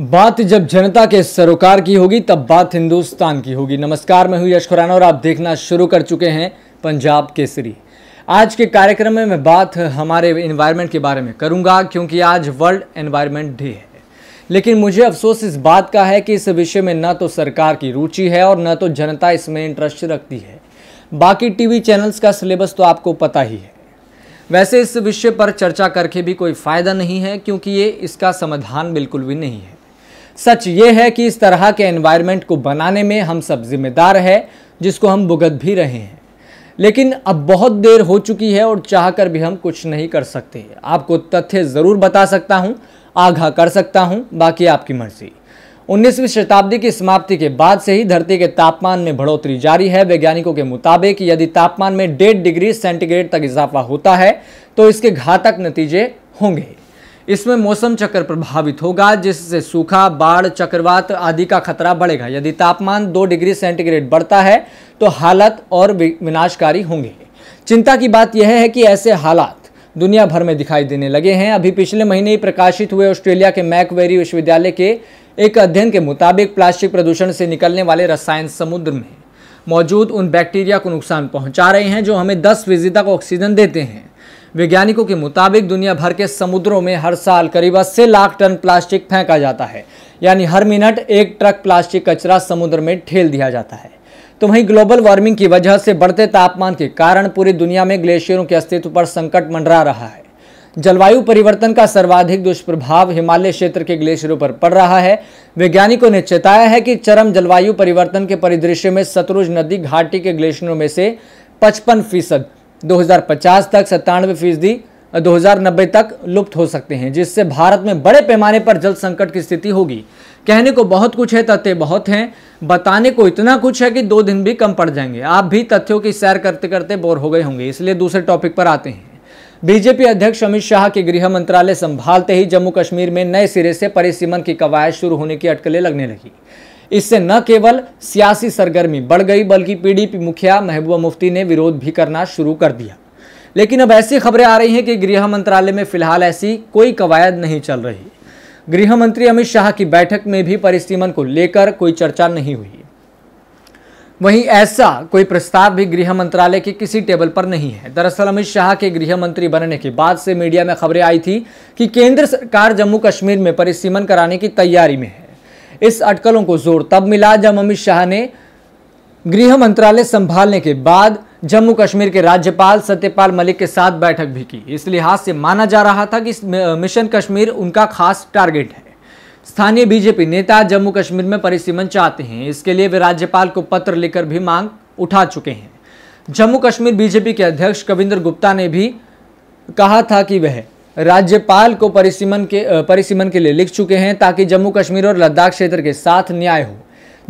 बात जब जनता के सरोकार की होगी तब बात हिंदुस्तान की होगी नमस्कार मैं हूं यश खुराना और आप देखना शुरू कर चुके हैं पंजाब केसरी आज के कार्यक्रम में मैं बात हमारे इन्वायरमेंट के बारे में करूंगा क्योंकि आज वर्ल्ड एनवायरनमेंट डे है लेकिन मुझे अफसोस इस बात का है कि इस विषय में न तो सरकार की रुचि है और न तो जनता इसमें इंटरेस्ट रखती है बाकी टीवी चैनल्स का सिलेबस तो आपको पता ही है वैसे इस विषय पर चर्चा करके भी कोई फ़ायदा नहीं है क्योंकि ये इसका समाधान बिल्कुल भी नहीं है सच ये है कि इस तरह के एनवायरनमेंट को बनाने में हम सब जिम्मेदार है जिसको हम भुगत भी रहे हैं लेकिन अब बहुत देर हो चुकी है और चाह कर भी हम कुछ नहीं कर सकते आपको तथ्य ज़रूर बता सकता हूँ आगाह कर सकता हूँ बाकी आपकी मर्जी 19वीं शताब्दी की समाप्ति के बाद से ही धरती के तापमान में बढ़ोतरी जारी है वैज्ञानिकों के मुताबिक यदि तापमान में डेढ़ डिग्री सेंटीग्रेड तक इजाफा होता है तो इसके घातक नतीजे होंगे इसमें मौसम चक्र प्रभावित होगा जिससे सूखा बाढ़ चक्रवात आदि का खतरा बढ़ेगा यदि तापमान दो डिग्री सेंटीग्रेड बढ़ता है तो हालत और विनाशकारी होंगे चिंता की बात यह है कि ऐसे हालात दुनिया भर में दिखाई देने लगे हैं अभी पिछले महीने ही प्रकाशित हुए ऑस्ट्रेलिया के मैकवेरी विश्वविद्यालय के एक अध्ययन के मुताबिक प्लास्टिक प्रदूषण से निकलने वाले रसायन समुद्र में मौजूद उन बैक्टीरिया को नुकसान पहुंचा रहे हैं जो हमें 10 फीसदी तक ऑक्सीजन देते हैं वैज्ञानिकों के मुताबिक दुनिया भर के समुद्रों में हर साल करीब अस्सी लाख टन प्लास्टिक फेंका जाता है यानी हर मिनट एक ट्रक प्लास्टिक कचरा समुद्र में ठेल दिया जाता है तो वहीं ग्लोबल वार्मिंग की वजह से बढ़ते तापमान के कारण पूरी दुनिया में ग्लेशियरों के अस्तित्व पर संकट मंडरा रहा है जलवायु परिवर्तन का सर्वाधिक दुष्प्रभाव हिमालय क्षेत्र के ग्लेशियरों पर पड़ रहा है वैज्ञानिकों ने चेताया है कि चरम जलवायु परिवर्तन के परिदृश्य में सतलुज नदी घाटी के ग्लेशियरों में से पचपन फीसद 2050 तक सत्तानवे फीसदी दो तक लुप्त हो सकते हैं जिससे भारत में बड़े पैमाने पर जल संकट की स्थिति होगी कहने को बहुत कुछ है तथ्य बहुत हैं बताने को इतना कुछ है कि दो दिन भी कम पड़ जाएंगे आप भी तथ्यों की सैर करते करते बोर हो गए होंगे इसलिए दूसरे टॉपिक पर आते हैं बीजेपी अध्यक्ष अमित शाह के गृह मंत्रालय संभालते ही जम्मू कश्मीर में नए सिरे से परिसीमन की कवायद शुरू होने की अटकलें लगने लगी इससे न केवल सियासी सरगर्मी बढ़ गई बल्कि पीडीपी मुखिया महबूबा मुफ्ती ने विरोध भी करना शुरू कर दिया लेकिन अब ऐसी खबरें आ रही हैं कि गृह मंत्रालय में फिलहाल ऐसी कोई कवायद नहीं चल रही गृह मंत्री अमित शाह की बैठक में भी परिसीमन को लेकर कोई चर्चा नहीं हुई वहीं ऐसा कोई प्रस्ताव भी गृह मंत्रालय के किसी टेबल पर नहीं है दरअसल अमित शाह के गृह मंत्री बनने के बाद से मीडिया में खबरें आई थी कि केंद्र सरकार जम्मू कश्मीर में परिसीमन कराने की तैयारी में है इस अटकलों को जोर तब मिला जब अमित शाह ने गृह मंत्रालय संभालने के बाद जम्मू कश्मीर के राज्यपाल सत्यपाल मलिक के साथ बैठक भी की इस लिहाज से माना जा रहा था कि मिशन कश्मीर उनका खास टारगेट है स्थानीय बीजेपी नेता जम्मू कश्मीर में परिसीमन चाहते हैं इसके लिए वे राज्यपाल को पत्र लेकर भी मांग उठा चुके हैं जम्मू कश्मीर बीजेपी के अध्यक्ष कविंदर गुप्ता ने भी कहा था कि वह राज्यपाल को परिसीमन के परिसीमन के लिए लिख चुके हैं ताकि जम्मू कश्मीर और लद्दाख क्षेत्र के साथ न्याय हो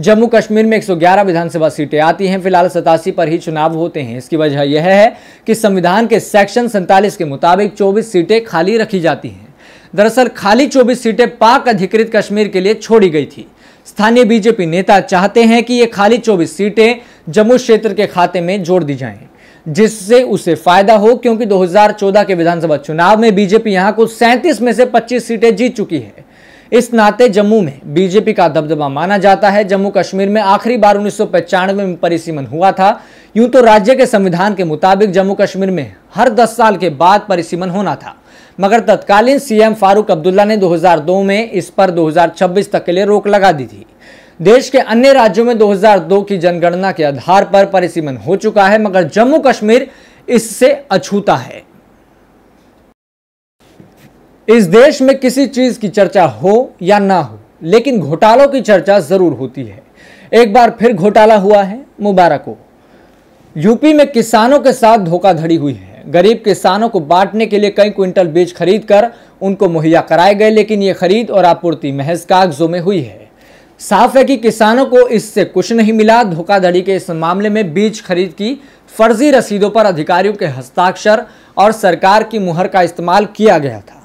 जम्मू कश्मीर में 111 विधानसभा सीटें आती हैं फिलहाल सतासी पर ही चुनाव होते हैं इसकी वजह यह है कि संविधान के सेक्शन सैंतालीस के मुताबिक 24 सीटें खाली रखी जाती हैं दरअसल खाली 24 सीटें पाक अधिकृत कश्मीर के लिए छोड़ी गई थी स्थानीय बीजेपी नेता चाहते हैं कि ये खाली 24 सीटें जम्मू क्षेत्र के खाते में जोड़ दी जाएं जिससे उसे फायदा हो क्योंकि 2014 के विधानसभा चुनाव में बीजेपी यहां को 37 में से 25 सीटें जीत चुकी है इस नाते जम्मू में बीजेपी का दबदबा माना जाता है जम्मू कश्मीर में आखिरी बार उन्नीस में परिसीमन हुआ था यूं तो राज्य के संविधान के मुताबिक जम्मू कश्मीर में हर 10 साल के बाद परिसीमन होना था मगर तत्कालीन सीएम फारूक अब्दुल्ला ने 2002 में इस पर 2026 तक के लिए रोक लगा दी थी देश के अन्य राज्यों में 2002 की जनगणना के आधार पर परिसीमन हो चुका है मगर जम्मू कश्मीर इससे अछूता है इस देश में किसी चीज की चर्चा हो या ना हो लेकिन घोटालों की चर्चा जरूर होती है एक बार फिर घोटाला हुआ है मुबारक हो यूपी में किसानों के साथ धोखाधड़ी हुई है गरीब किसानों को बांटने के लिए कई क्विंटल बीज खरीद कर उनको मुहैया कराए गए लेकिन ये खरीद और आपूर्ति महज कागजों में हुई है साफ है कि किसानों को इससे कुछ नहीं मिला धोखाधड़ी के इस मामले में बीज खरीद की फर्जी रसीदों पर अधिकारियों के हस्ताक्षर और सरकार की मुहर का इस्तेमाल किया गया था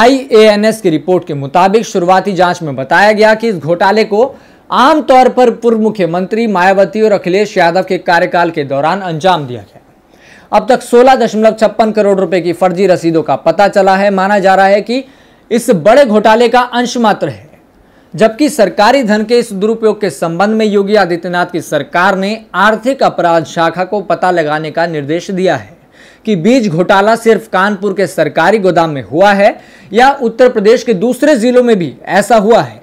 आईएएनएस की रिपोर्ट के मुताबिक शुरुआती जांच में बताया गया कि इस घोटाले को आमतौर पर पूर्व मुख्यमंत्री मायावती और अखिलेश यादव के कार्यकाल के दौरान अंजाम दिया गया अब तक सोलह दशमलव छप्पन करोड़ रुपए की फर्जी रसीदों का पता चला है माना जा रहा है कि इस बड़े घोटाले का अंश मात्र है जबकि सरकारी धन के इस दुरुपयोग के संबंध में योगी आदित्यनाथ की सरकार ने आर्थिक अपराध शाखा को पता लगाने का निर्देश दिया है कि बीज घोटाला सिर्फ कानपुर के सरकारी गोदाम में हुआ है या उत्तर प्रदेश के दूसरे जिलों में भी ऐसा हुआ है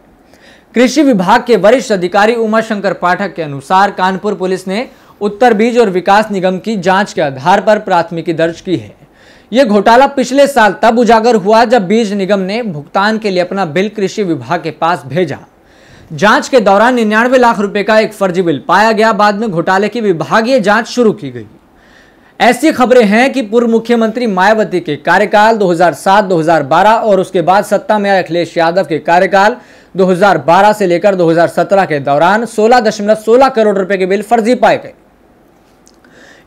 कृषि विभाग के वरिष्ठ अधिकारी उमाशंकर पाठक के अनुसार कानपुर पुलिस ने उत्तर बीज और विकास निगम की जांच के आधार पर प्राथमिकी दर्ज की है यह घोटाला पिछले साल तब उजागर हुआ जब बीज निगम ने भुगतान के लिए अपना बिल कृषि विभाग के पास भेजा जांच के दौरान निन्यानवे लाख रुपए का एक फर्जी बिल पाया गया बाद में घोटाले की विभागीय जांच शुरू की गई ऐसी खबरें हैं कि पूर्व मुख्यमंत्री मायावती के कार्यकाल 2007-2012 और उसके बाद सत्ता में आए अखिलेश यादव के कार्यकाल 2012 से लेकर 2017 के दौरान 16.16 ,16 करोड़ रुपए के बिल फर्जी पाए गए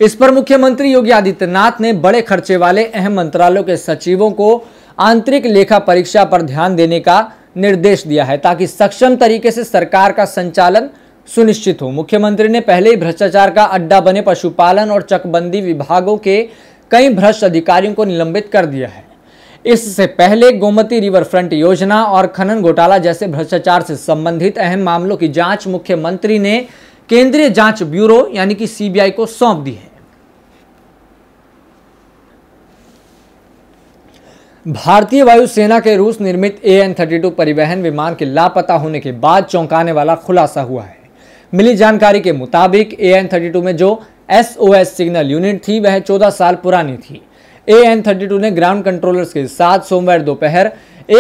इस पर मुख्यमंत्री योगी आदित्यनाथ ने बड़े खर्चे वाले अहम मंत्रालयों के सचिवों को आंतरिक लेखा परीक्षा पर ध्यान देने का निर्देश दिया है ताकि सक्षम तरीके से सरकार का संचालन सुनिश्चित हो मुख्यमंत्री ने पहले ही भ्रष्टाचार का अड्डा बने पशुपालन और चकबंदी विभागों के कई भ्रष्ट अधिकारियों को निलंबित कर दिया है इससे पहले गोमती रिवर फ्रंट योजना और खनन घोटाला जैसे भ्रष्टाचार से संबंधित अहम मामलों की जांच मुख्यमंत्री ने केंद्रीय जांच ब्यूरो यानी कि सीबीआई को सौंप दी है भारतीय वायुसेना के रूस निर्मित ए एन परिवहन विमान के लापता होने के बाद चौंकाने वाला खुलासा हुआ है मिली जानकारी के मुताबिक ए एन में जो S O S signal unit थी वह 14 साल पुरानी थी ए एन ने ग्राउंड कंट्रोलर्स के साथ सोमवार दोपहर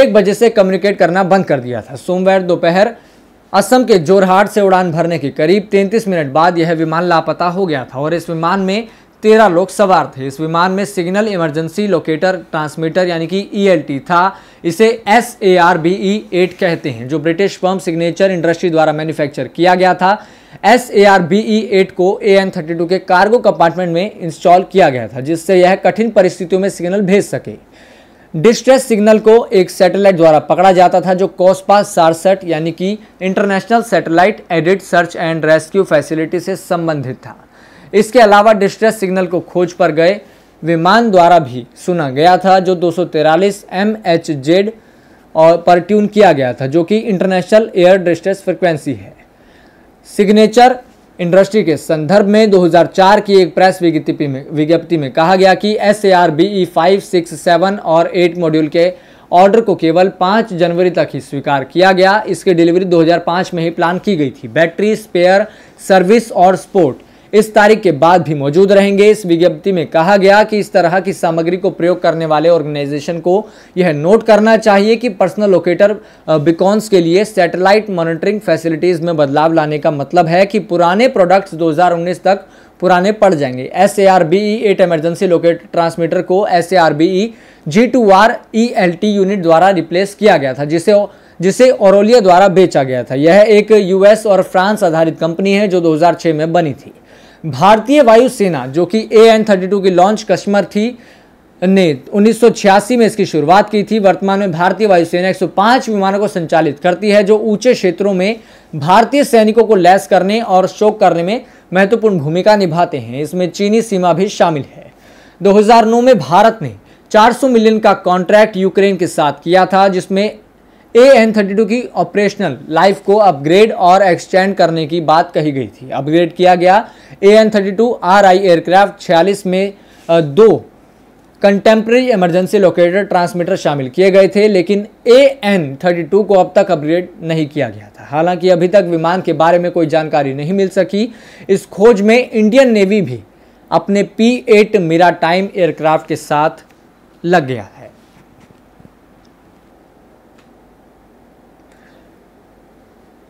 एक बजे से कम्युनिकेट करना बंद कर दिया था सोमवार दोपहर असम के जोरहाट से उड़ान भरने के करीब 33 मिनट बाद यह विमान लापता हो गया था और इस विमान में तेरह लोग सवार थे इस विमान में सिग्नल इमरजेंसी लोकेटर ट्रांसमीटर यानी कि ई e था इसे S A R B E eight कहते हैं जो ब्रिटिश फर्म सिग्नेचर इंडस्ट्री द्वारा मैन्युफैक्चर किया गया था S A R B E eight को ए एन थर्टी टू के कार्गो कंपार्टमेंट में इंस्टॉल किया गया था जिससे यह कठिन परिस्थितियों में सिग्नल भेज सके डिस्ट्रेस सिग्नल को एक सैटेलाइट द्वारा पकड़ा जाता था जो कॉस्पा सारसट यानी कि international satellite aided search and rescue facility से संबंधित था इसके अलावा डिस्ट्रेस सिग्नल को खोज पर गए विमान द्वारा भी सुना गया था जो दो सौ एम एच जेड और पर ट्यून किया गया था जो कि इंटरनेशनल एयर डिस्ट्रेस फ्रिक्वेंसी है सिग्नेचर इंडस्ट्री के संदर्भ में 2004 की एक प्रेस विज्ञप्ति में में कहा गया कि S A R B E five six seven और एट मॉड्यूल के ऑर्डर को केवल 5 जनवरी तक ही स्वीकार किया गया इसकी डिलीवरी 2005 में ही प्लान की गई थी बैटरी स्पेयर सर्विस और स्पोर्ट इस तारीख के बाद भी मौजूद रहेंगे इस विज्ञप्ति में कहा गया कि इस तरह की सामग्री को प्रयोग करने वाले ऑर्गेनाइजेशन को यह नोट करना चाहिए कि पर्सनल लोकेटर बिकॉन्स के लिए सैटेलाइट मॉनिटरिंग फैसिलिटीज में बदलाव लाने का मतलब है कि पुराने प्रोडक्ट्स 2019 तक पुराने पड़ जाएंगे S A R B E eight emergency locate transmitter को S A R B E G two R E L T unit द्वारा रिप्लेस किया गया था जिसे जिसे ओरोलिया द्वारा बेचा गया था यह एक यूएस और फ्रांस आधारित कंपनी है जो 2006 में बनी थी भारतीय वायुसेना जो कि ए एन थर्टी टू की लॉन्च कश्मीर थी ने 1986 में इसकी शुरुआत की थी वर्तमान में भारतीय वायुसेना 105 विमानों को संचालित करती है जो ऊंचे क्षेत्रों में भारतीय सैनिकों को लैस करने और शोक करने में महत्वपूर्ण भूमिका निभाते हैं इसमें चीनी सीमा भी शामिल है 2009 में भारत ने 400 मिलियन का कॉन्ट्रैक्ट यूक्रेन के साथ किया था जिसमें ए एन थर्टी टू की ऑपरेशनल लाइफ को अपग्रेड और एक्सटेंड करने की बात कही गई थी अपग्रेड किया गया A N thirty two R E aircraft छियालीस में दो कंटेम्प्रेरी इमरजेंसी लोकेटर ट्रांसमीटर शामिल किए गए थे लेकिन ए एन थर्टी टू को अब तक अपग्रेड नहीं किया गया था हालांकि अभी तक विमान के बारे में कोई जानकारी नहीं मिल सकी इस खोज में इंडियन नेवी भी अपने P eight maritime aircraft के साथ लग गया है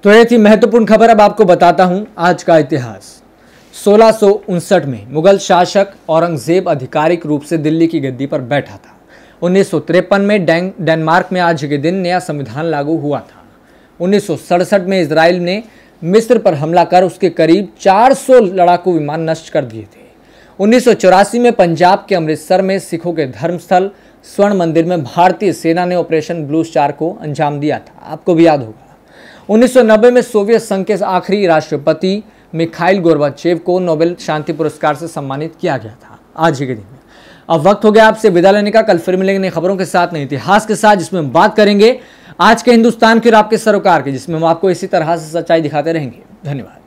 तो ये थी महत्वपूर्ण खबर अब आपको बताता हूँ आज का इतिहास सोलह में मुगल शासक औरंगजेब आधिकारिक रूप से दिल्ली की गद्दी पर बैठा था उन्नीस में डेनमार्क में आज के दिन नया संविधान लागू हुआ था उन्नीस में इसराइल ने मिस्र पर हमला कर उसके करीब 400 लड़ाकू विमान नष्ट कर दिए थे उन्नीस में पंजाब के अमृतसर में सिखों के धर्मस्थल स्वर्ण मंदिर में भारतीय सेना ने ऑपरेशन ब्लू स्टार को अंजाम दिया था आपको भी याद होगा 1990 में सोवियत संघ के आखिरी राष्ट्रपति मिखाइल गोरबाचेव को नोबेल शांति पुरस्कार से सम्मानित किया गया था आज ही के दिन में अब वक्त हो गया आपसे विदा लेने का कल फिर मिलेंगे नई खबरों के साथ नए इतिहास के साथ जिसमें हम बात करेंगे आज के हिंदुस्तान के और आपके सरोकार के जिसमें हम आपको इसी तरह से सच्चाई दिखाते रहेंगे धन्यवाद